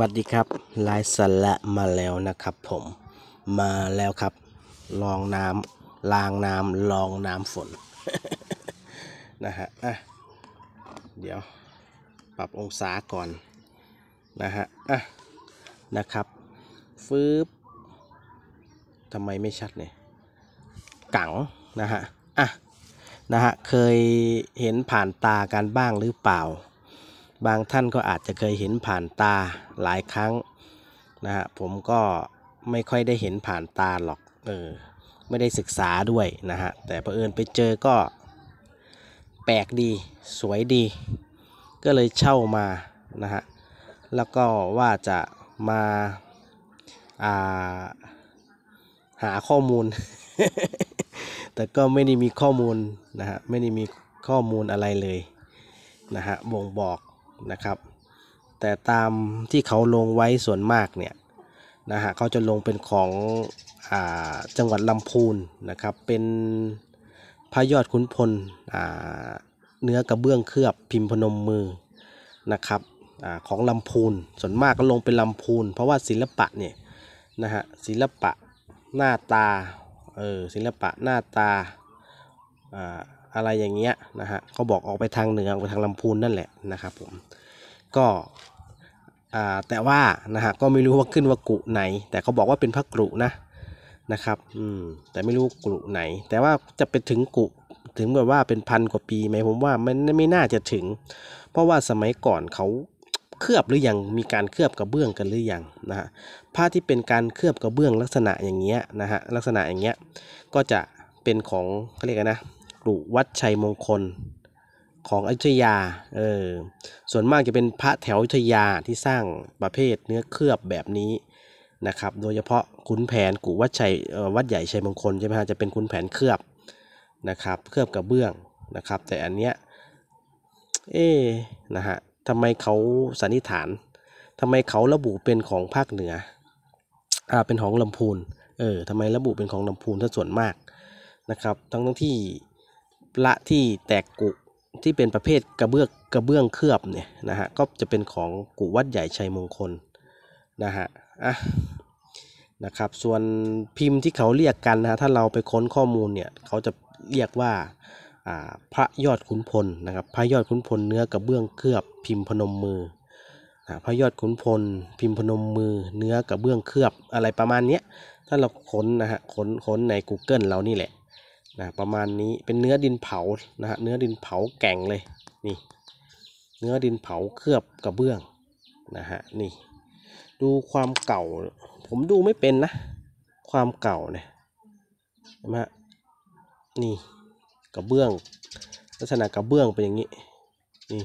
วัสดีครับลายสันละมาแล้วนะครับผม มาแล้วครับลองน้ำลางน้ำลองน้ำฝนนะฮะอ่ะเดี๋ยว ปรับองศาก่อนนะฮะอ่ะนะครับฟืบทำไมไม่ชัดเนี่ยกังนะฮะ อ่ะนะฮะเคยเห็นผ่านตากันบ้างหรือเปล่าบางท่านก็อาจจะเคยเห็นผ่านตาหลายครั้งนะฮะ ผมก็ไม่ค่อยได้เห็นผ่านตาหรอก เออ ไม่ได้ศึกษาด้วยนะฮะ แต่เรเอิญไปเจอก็ แปลกดีสวยดี ก็เลยเช่ามานะฮะ แล้วก็ว่าจะมาาหาข้อมูล แต่ก็ไม่ได้มีข้อมูลนะฮะ ไม่ได้มีข้อมูลอะไรเลยนะฮะบ่งบอกนะครับแต่ตามที่เขาลงไว้ส่วนมากเนี่ยนะฮะเขาจะลงเป็นของอ่าจังหวัดลำพูนนะครับเป็นพระยอดขุนพลอ่าเนื้อกระเบื้องเคลือบพิมพ์พนมมือนะครับอของลำพูนส่วนมากก็ลงเป็นลำพูน เพราะว่าศิลปะเนี่ยนะฮะศิลปะหน้าตาเออศิลปะหน้าตาอ่าอะไรอย่างเงี้ยนะฮะเขาบอกออกไปทางเหนือออกไปทางลำพูนนั่นแหละนะครับผม ก็แต่ว่านะฮะก็ไม่รู้ว่าขึ้นว่ากุไหน แต่เขาบอกว่าเป็นพระกรุนะนะครับ อืมแต่ไม่รู้กุไหน แต่ว่าจะไปถึงกุถึงแบบว่าเป็นพันกว่าปีไหมผมว่ามันไม่น่าจะถึง เพราะว่าสมัยก่อนเขาเคลือบหรือยังมีการเคลือบกระเบื้องกันหรือยังนะฮะผ้าที่เป็นการเคลือบกระเบื้องลักษณะอย่างเงี้ยนะฮะลักษณะอย่างเงี้ยก็จะเป็นของเขาเรียกนะรุวัดชัยมงคล ของอยุธยา เออ ส่วนมากจะเป็นพระแถวอยุธยาที่สร้างประเภทเนื้อเคลือบแบบนี้นะครับ โดยเฉพาะขุนแผนกุวัดชัยวัดใหญ่ชัยมงคลใช่ไหมฮะ จะเป็นขุนแผนเคลือบนะครับเคลือบกระเบื้องนะครับ แต่อันเนี้ย เอ๊นะฮะทำไมเขาสันนิษฐาน ทำไมเขาระบุเป็นของภาคเหนืออ่าเป็นของลำพูน เออทำไมระบุเป็นของลำพูนถ้าส่วนมากนะครับทั้งทั้งที่ละที่แตกกุที่เป็นประเภทกระเบื้องกระเบื้องเคลือบเนี่ยนะฮะก็จะเป็นของกุวัดใหญ่ชัยมงคลนะฮะอ่ะนะครับส่วนพิมพ์ที่เขาเรียกกันนะถ้าเราไปค้นข้อมูลเนี่ยเขาจะเรียกว่าพระยอดขุนพลนะครับพระยอดขุนพลเนื้อกระเบื้องเคลือบพิมพ์พนมมือพระยอดขุนพล พิมพ์พนมมือเนื้อกระเบื้องเคลือบอะไรประมาณนี้ถ้าเราค้นนะฮะค้นค้นใน Google เรานี่แหละนะประมาณนี้เป็นเนื้อดินเผา นะฮะ เนื้อดินเผาแก่งเลย นี่ เนื้อดินเผาเคลือบกระเบื้อง นะฮะ นี่ ดูความเก่า ผมดูไม่เป็นนะ ความเก่าเนี่ยนะนี่ กระเบื้อง ลักษณะกระเบื้องเป็นอย่างนี้ นี่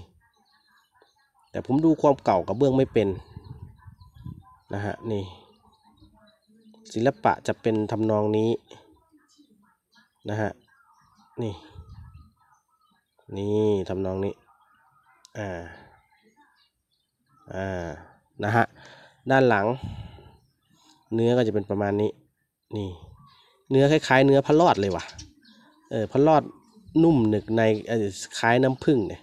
แต่ผมดูความเก่ากระเบื้องไม่เป็น นะฮะ นี่ ศิลปะจะเป็นทำนองนี้นะฮะ นี่ นี่ทำนองนี้ อ่า อ่า นะฮะ ด้านหลัง เนื้อก็จะเป็นประมาณนี้ นี่ เนื้อคล้ายๆเนื้อพะลอดเลยว่ะ เออพะลอดนุ่มหนึกในคล้ายน้ำผึ้งเนี่ย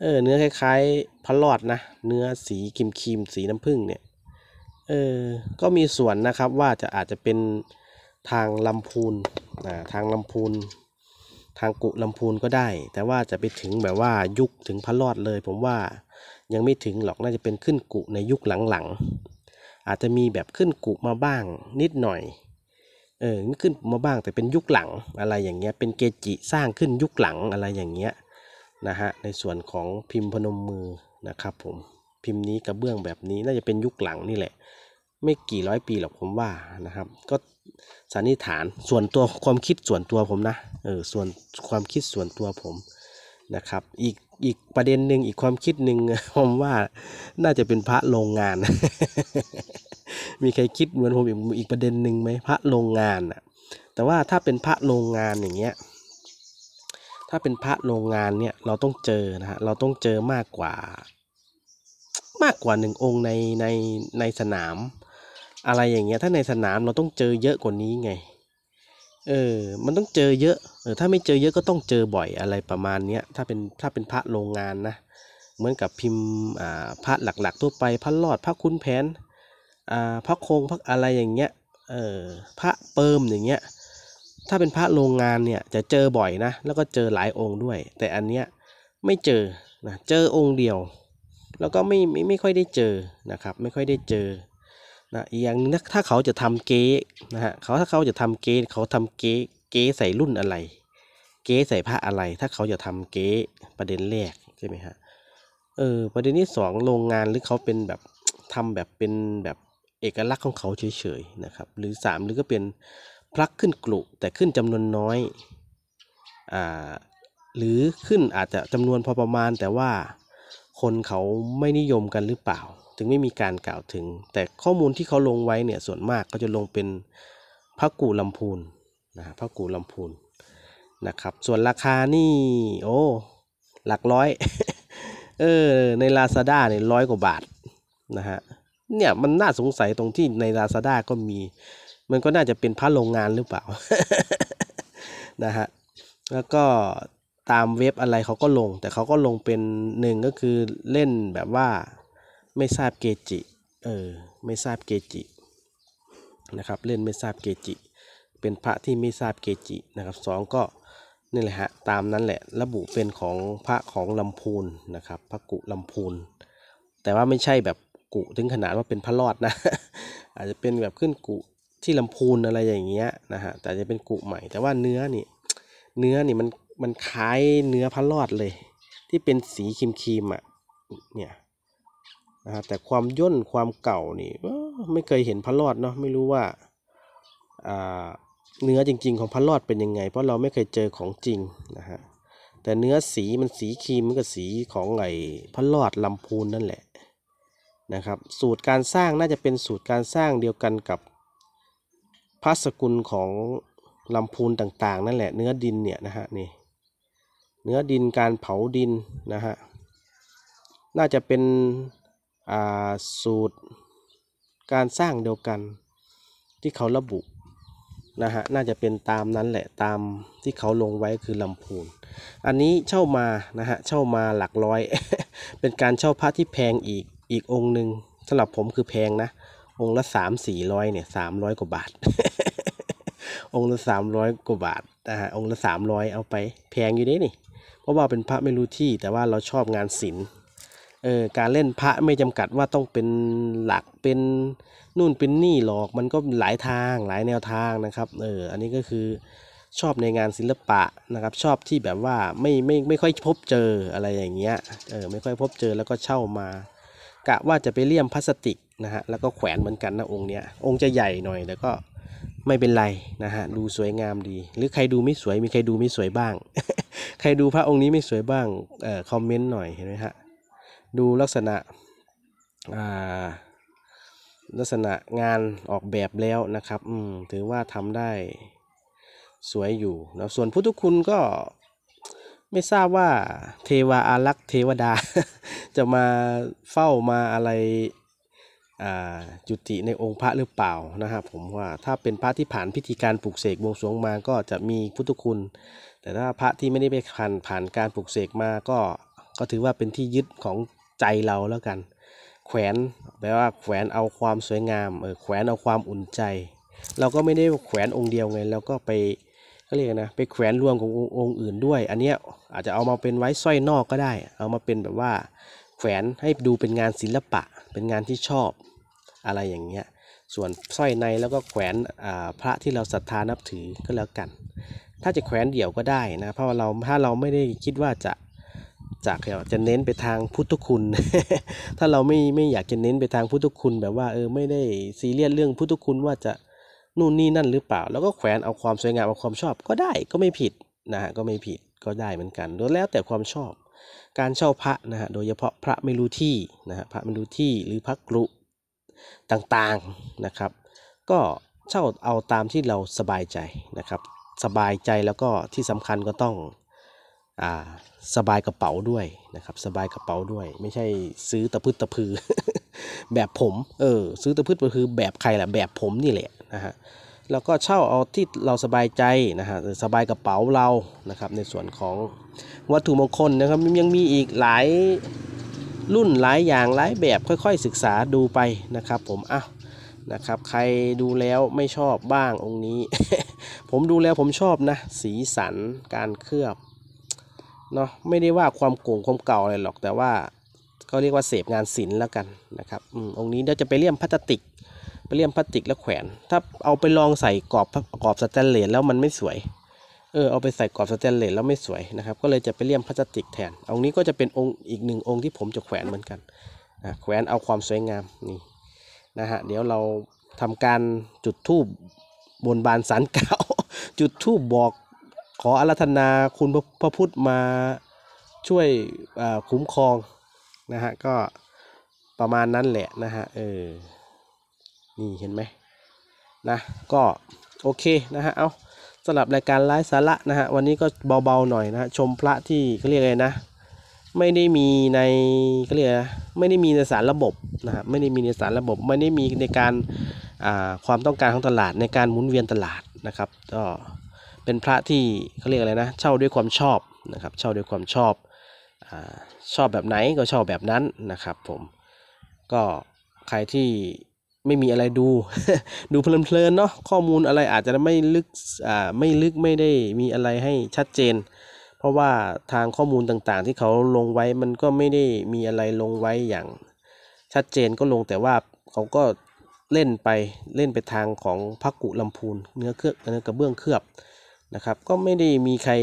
เออ เนื้อคล้ายๆพะลอดนะ เนื้อสีครีมๆสีน้ำผึ้งเนี่ย เออ ก็มีส่วนนะครับว่าจะอาจจะเป็นทางลำพูนทางลำพูนทางกุลำพูนก็ได้ แต่ว่าจะไปถึงแบบว่ายุคถึงพระรอดเลย ผมว่ายังไม่ถึงหรอกน่าจะเป็นขึ้นกุในยุคหลังๆอาจจะมีแบบขึ้นกุมาบ้างนิดหน่อยเออขึ้นมาบ้างแต่เป็นยุคหลังอะไรอย่างเงี้ยเป็นเกจิสร้างขึ้นยุคหลังอะไรอย่างเงี้ยนะฮะในส่วนของพิมพ์พนมมือนะครับผมพิมพ์นี้กระเบื้องแบบนี้น่าจะเป็นยุคหลังนี่แหละไม่กี่ร้อยปีหรอกผมว่านะครับ ก็สันนิษฐานส่วนตัวความคิดส่วนตัวผมนะเออส่วนความคิดส่วนตัวผมนะครับอีกอีกประเด็นหนึ่งอีกความคิดหนึ่งผมว่าน่าจะเป็นพระโรงงาน มีใครคิดเหมือนผมอีกอีกประเด็นหนึ่งไหมพระโรงงานอ่ะแต่ว่าถ้าเป็นพระโรงงานอย่างเงี้ยถ้าเป็นพระโรงงานเนี่ยเราต้องเจอนะฮะเราต้องเจอมากกว่ามากกว่าหนึ่งองค์ในในในสนามอะไรอย่างเงี้ยถ้าในสนามเราต้องเจอเยอะกว่านี้ไง เออ มันต้องเจอเยอะเออถ้าไม่เจอเยอะก็ต้องเจอบ่อยอะไรประมาณเนี้ยถ้าเป็นถ้าเป็นพระโรงงานนะ เหมือนกับพิมพ์ อ่า พระหลักๆทั่วไป พระหลอด พระคุณแผน อ่า พระโคงพระอะไรอย่างเงี้ย เออ พระเปิมอย่างเงี้ย ถ้าเป็นพระโรงงานเนี่ยจะเจอบ่อยนะ แล้วก็เจอหลายองค์ด้วย แต่อันเนี้ยไม่เจอนะ เจอองค์เดียว แล้วก็ไม่ไม่ไม่ค่อยได้เจอนะครับ ไม่ค่อยได้เจอนะอย่างนึงถ้าเขาจะทำเก๊นะฮะเขาถ้าเขาจะทำเก๊เขาทำเก๊เก๊ใส่รุ่นอะไร เก๊ใส่ผ้าอะไร ถ้าเขาจะทำเก๊ประเด็นแรกใช่ไหมฮะเออประเด็นที่สองโรงงานหรือเขาเป็นแบบทำแบบเป็นแบบเอกลักษณ์ของเขาเฉยๆนะครับ หรือสามหรือก็เป็นพลักขึ้นกลุ่แต่ขึ้นจำนวนน้อยอ่าหรือขึ้นอาจจะจำนวนพอประมาณแต่ว่าคนเขาไม่นิยมกันหรือเปล่าจึงไม่มีการกล่าวถึง แต่ข้อมูลที่เขาลงไว้เนี่ยส่วนมากก็จะลงเป็นพระกูลำพูนนะพระกูลำพูน นะครับ ส่วนราคานี่ โอ้ หลักร้อย เออ ในลาซาด้าเนี่ยร้อยกว่าบาทนะฮะเนี่ยมันน่าสงสัยตรงที่ในลาซาด้าก็มี มันก็น่าจะเป็นพระโรงงานหรือเปล่านะฮะแล้วก็ตามเว็บอะไรเขาก็ลง แต่เขาก็ลงเป็นหนึ่งก็คือเล่นแบบว่าไม่ทราบเกจิ เออ ไม่ทราบเกจิ นะครับเล่นไม่ทราบเกจิ เป็นพระที่ไม่ทราบเกจินะครับสองก็นี่แหละฮะตามนั้นแหละ ระบุเป็นของพระของลำพูนนะครับ พระกุลำพูน แต่ว่าไม่ใช่แบบกุถึงขนาดว่าเป็นพระรอดนะ อาจจะเป็นแบบขึ้นกุที่ลำพูนอะไรอย่างเงี้ยนะฮะแต่จะเป็นกุใหม่ แต่ว่าเนื้อนี่เนื้อนี่มันมันคล้ายเนื้อพระรอดเลย ที่เป็นสีครีมๆอ่ะเนี่ยนะฮะแต่ความย่นความเก่านี่ไม่เคยเห็นพระรอดเนาะไม่รู้ว่าเนื้อจริงๆ ของพระรอดเป็นยังไง เพราะเราไม่เคยเจอของจริงนะฮะแต่เนื้อสีมันสีครีมมันก็สีของไหลพระรอดลำพูนนั่นแหละนะครับสูตรการสร้างน่าจะเป็นสูตรการสร้างเดียวกันกับพัสกุลของลำพูนต่างๆ นั่นแหละ เนื้อดินเนี่ยนะฮะนี่เนื้อดินการเผาดินนะฮะน่าจะเป็นสูตรการสร้างเดียวกันที่เขาระบุนะฮะน่าจะเป็นตามนั้นแหละ ตามที่เขาลงไว้คือลำพูน อันนี้เช่ามานะฮะเช่ามาหลักร้อย เป็นการเช่าพระที่แพงอีก อีกองคหนึ่งสำหรับผมคือแพงนะองละสามสี่ร้อยเนี่ยสามร้อยกว่าบาทองละสามร้อยกว่าบาทนะฮะองละสามร้อยเอาไป แพงอยู่ด้นี่เพราะว่าเป็นพระไม่รู้ที่ แต่ว่าเราชอบงานศิลป์เออการเล่นพระไม่จำกัดว่าต้องเป็นหลักเป็นนู่นเป็นนี่หรอกมันก็หลายทางหลายแนวทางนะครับเอออันนี้ก็คือชอบในงานศิลปะนะครับ ชอบที่แบบว่าไม่ไม่ไม่ค่อยพบเจออะไรอย่างเงี้ยเออไม่ค่อยพบเจอแล้วก็เช่ามากะว่าจะไปเลี่ยมพลาสติกนะฮะแล้วก็แขวนเหมือนกันนะองค์เนี้ยองค์จะใหญ่หน่อยแล้วก็ไม่เป็นไรนะฮะดูสวยงามดี หรือใครดูไม่สวยมีใครดูไม่สวยบ้าง ใครดูพระองค์นี้ไม่สวยบ้างเออคอมเมนต์หน่อยเห็นไหมฮะดูลักษณะลักษณะงานออกแบบแล้วนะครับ ถือว่าทำได้สวยอยู่นะส่วนพุทธคุณก็ไม่ทราบว่าเทวาอารักษ์เทวดา จะมาเฝ้ามาอะไรจุติในองค์พระหรือเปล่านะครับผมว่าถ้าเป็นพระที่ผ่านพิธีการปลูกเสกบวงสรวงมา ก็จะมีพุทธคุณแต่ถ้าพระที่ไม่ได้ไปผ่านผ่านการปลูกเสกมาก็ก็ถือว่าเป็นที่ยึดของใจเราแล้วกันแขวนแปลว่าแขวนเอาความสวยงามเออแขวนเอาความอุ่นใจ เราก็ไม่ได้แขวนองค์เดียวไงเราก็ไปก็เรียกนะไปแขวนรวมกับองค์อื่นด้วย อันเนี้ยอาจจะเอามาเป็นไว้สร้อยนอกก็ได้ เอามาเป็นแบบว่าแขวนให้ดูเป็นงานศิลปะเป็นงานที่ชอบ อะไรอย่างเงี้ยส่วนสร้อยในแล้วก็แขวนพระที่เราศรัทธานับถือก็แล้วกัน ถ้าจะแขวนเดี่ยวก็ได้นะเพราะเราถ้าเราไม่ได้คิดว่าจะจากจะเน้นไปทางพุทธคุณ ถ้าเราไม่ไม่อยากจะเน้นไปทางพุทธคุณแบบว่าเออไม่ได้ ซีเรียสเรื่องพุทธคุณว่าจะนู่นนี่นั่นหรือเปล่า แล้วก็แขวนเอาความสวยงามเอาความชอบก็ได้ก็ไม่ผิดนะฮะก็ไม่ผิดก็ได้เหมือนกันแล้วแต่ความชอบ การเช่าพระนะฮะโดยเฉพาะพระไม่รู้ที่นะฮะพระไม่รู้ที่หรือพระกรุต่างๆนะครับ ก็เช่าเอาตามที่เราสบายใจนะครับ สบายใจแล้วก็ที่สำคัญก็ต้องสบายกระเป๋าด้วยนะครับ สบายกระเป๋าด้วย ไม่ใช่ซื้อตะพืดตะพือ แบบผมเออซื้อตะพืดตะพือแบบใครแหละแบบผมนี่แหละนะฮะแล้วก็เช่าเอาที่เราสบายใจนะฮะสบายกระเป๋าเรา นะครับ ในส่วนของวัตถุมงคลนะครับยังมีอีกหลายรุ่นหลายอย่างหลายแบบค่อยๆศึกษาดูไปนะครับ ผมอ่ะนะครับใครดูแล้วไม่ชอบบ้างองค์นี้ ผมดูแล้วผมชอบนะสีสันการเคลือบเนาะไม่ได้ว่าความโก่งความเก่าอะไรหรอกแต่ว่าเขาเรียกว่าเสพงานศิลป์แล้วกันนะครับอืมองค์นี้เดี๋ยวจะไปเลี่ยมพลาสติก ไปเลี่ยมพลาสติกแล้วแขวน ถ้าเอาไปลองใส่กรอบกรอบสแตนเลสแล้วมันไม่สวยเออเอาไปใส่กรอบสแตนเลสแล้วไม่สวยนะครับก็เลยจะไปเลี่ยมพลาสติกแทนองค์นี้ก็จะเป็นองค์อีกหนึ่งองค์ที่ผมจะแขวนเหมือนกันนะแขวนเอาความสวยงาม นี่นะฮะเดี๋ยวเราทำการจุดทูบบนบานสารเก่าจุดทูบบอกขออาราธนาคุณพระพุทธมาช่วยคุ้มครองนะฮะก็ประมาณนั้นแหละนะฮะเออนี่เห็นไหมนะก็โอเคนะฮะเอาสำหรับรายการไลฟ์สาระนะฮะวันนี้ก็เบาๆหน่อยนะฮะชมพระที่เขาเรียกอะไรนะไม่ได้มีในเขาเรียกไม่ได้มีในสารระบบนะฮะไม่ได้มีในสารระบบไม่ได้มีในการความต้องการของตลาดในการหมุนเวียนตลาดนะครับก็เป็นพระที่เขาเรียกอะไรนะเช่าด้วยความชอบนะครับเช่าด้วยความชอบอชอบแบบไหนก็ชอบแบบนั้นนะครับผมก็ใครที่ไม่มีอะไรดูดูเพลินๆเนาะข้อมูลอะไรอาจจะไม่ลึกไม่ลึกไม่ได้มีอะไรให้ชัดเจน เพราะว่าทางข้อมูลต่างๆที่เขาลงไว้มันก็ไม่ได้มีอะไรลงไว้อย่างชัดเจนก็ลงแต่ว่าเขาก็เล่นไปเล่นไปทางของพักกุลำพูนเนื้อเครือบเนื้อกระเบื้องเคลือบนะครับก็ไม่ได้มีใคร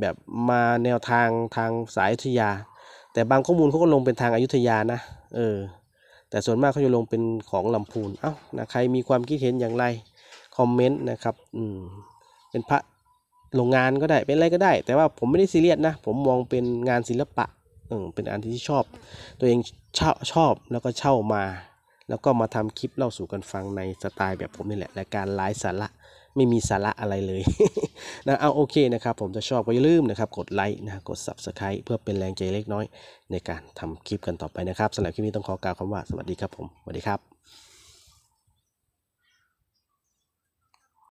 แบบมาแนวทางทางสายอยุธยา แต่บางข้อมูลเขาก็ลงเป็นทางอายุธยานะเออแต่ส่วนมากเขาจะลงเป็นของลำพูนเอา้านะใครมีความคิดเห็นอย่างไรคอมเมนต์นะครับอืมเป็นพระโรงงานก็ได้เป็นอะไรก็ได้ แต่ว่าผมไม่ได้ซีเรียสนะผมมองเป็นงานศิลปะเออเป็นอันที่ชอบ ตัวเองชอบชอบแล้วก็เช่ามา แล้วก็มาทำคลิปเล่าสู่กันฟังในสไตล์แบบผมนี่แหละรายการไลฟ์สาระไม่มีสาระอะไรเลยนะเอาโอเคนะครับผมจะชอบก็อย่าลืมนะครับกดไลค์นะกด Subscribe เพื่อเป็นแรงใจเล็กน้อย ในการทำคลิปกันต่อไปนะครับสำหรับคลิปนี้ต้องขอกล่าวคำว่าสวัสดีครับผมสวัสดีครับ